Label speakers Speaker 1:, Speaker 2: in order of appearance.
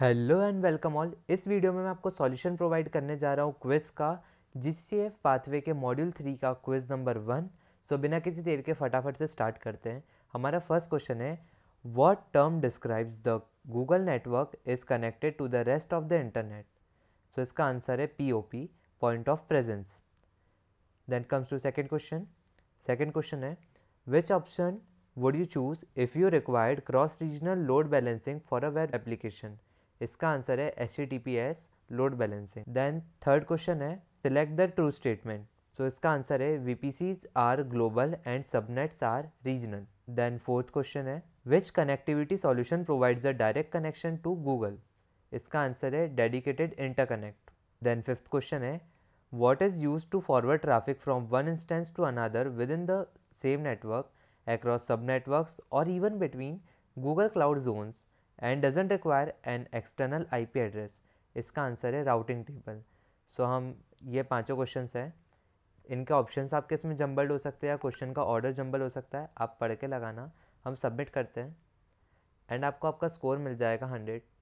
Speaker 1: hello and welcome all इस video में मैं आपको सॉल्यूशन प्रोवाइड करने जा रहा हूँ क्विज़ का जिससे सी पाथवे के मॉड्यूल थ्री का क्विज़ नंबर वन सो बिना किसी देर के फटाफट से स्टार्ट करते हैं हमारा फर्स्ट क्वेश्चन है what term describes the Google network is connected to the rest of the internet so इसका आंसर है P O P point of presence then comes to second question second question है which option would you choose if you required cross regional load balancing for a web application इसका answer है H T T P S load balancing then third question है select the true statement so इसका answer है V P Cs are global and subnets are regional then fourth question है which connectivity solution provides a direct connection to Google इसका answer है dedicated interconnect then fifth question है what is use to forward traffic from one instance to another within the same network sub network और even between Google cloud zones and doesn't require an external I P address इसका answer है routing table so हम ये पाँचों question हैं इनके option आपके इसमें जम्बल्ड हो सकते हैं या क्वेश्चन का ऑर्डर जम्बल हो सकता है आप पढ़ के लगाना हम सबमिट करते हैं एंड आपको आपका स्कोर मिल जाएगा हंड्रेड